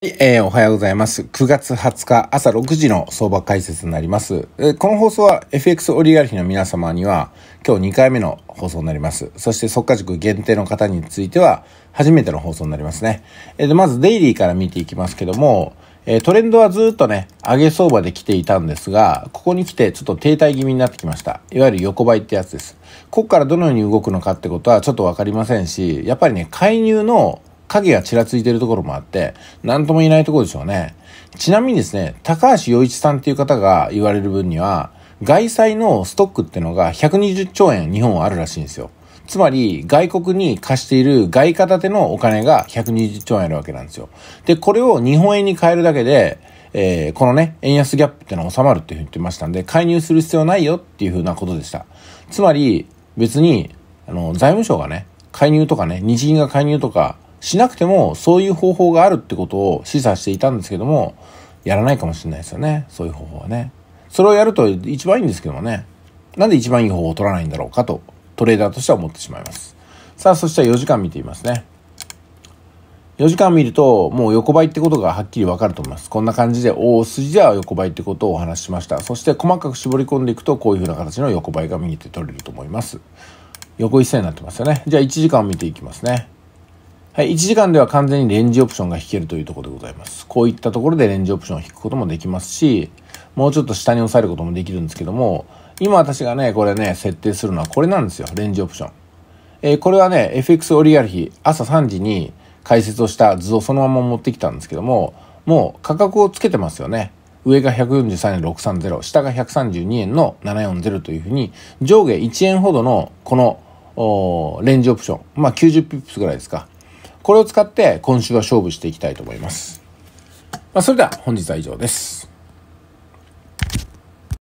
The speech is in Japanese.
えー、おはようございます。9月20日朝6時の相場解説になります。えー、この放送は FX オリガルヒの皆様には今日2回目の放送になります。そして速稼塾限定の方については初めての放送になりますね。えー、でまずデイリーから見ていきますけども、えトレンドはずっとね、上げ相場で来ていたんですが、ここに来てちょっと停滞気味になってきました。いわゆる横ばいってやつです。ここからどのように動くのかってことはちょっとわかりませんし、やっぱりね、介入の影がちらついてるところもあって、何とも言えないところでしょうね。ちなみにですね、高橋洋一さんっていう方が言われる分には、外債のストックってのが120兆円日本はあるらしいんですよ。つまり、外国に貸している外貨建てのお金が120兆円あるわけなんですよ。で、これを日本円に変えるだけで、えー、このね、円安ギャップってのは収まるっていうふうに言ってましたんで、介入する必要ないよっていうふうなことでした。つまり、別に、あの、財務省がね、介入とかね、日銀が介入とか、しなくてもそういう方法があるってことを示唆していたんですけども、やらないかもしれないですよね。そういう方法はね。それをやると一番いいんですけどもね。なんで一番いい方法を取らないんだろうかと、トレーダーとしては思ってしまいます。さあ、そしたら4時間見てみますね。4時間見ると、もう横ばいってことがはっきりわかると思います。こんな感じで、大筋では横ばいってことをお話ししました。そして、細かく絞り込んでいくと、こういう風な形の横ばいが右手取れると思います。横一線になってますよね。じゃあ、1時間見ていきますね。はい、1時間では完全にレンジオプションが引けるというところでございます。こういったところでレンジオプションを引くこともできますし、もうちょっと下に押さえることもできるんですけども、今私がね、これね、設定するのはこれなんですよ。レンジオプション。えー、これはね、FX オリアル比朝3時に解説をした図をそのまま持ってきたんですけども、もう価格をつけてますよね。上が143円630、下が132円の740というふうに、上下1円ほどのこのレンジオプション、まあ90ピップスぐらいですか。これを使って今週は勝負していきたいと思います。まあ、それでは本日は以上です。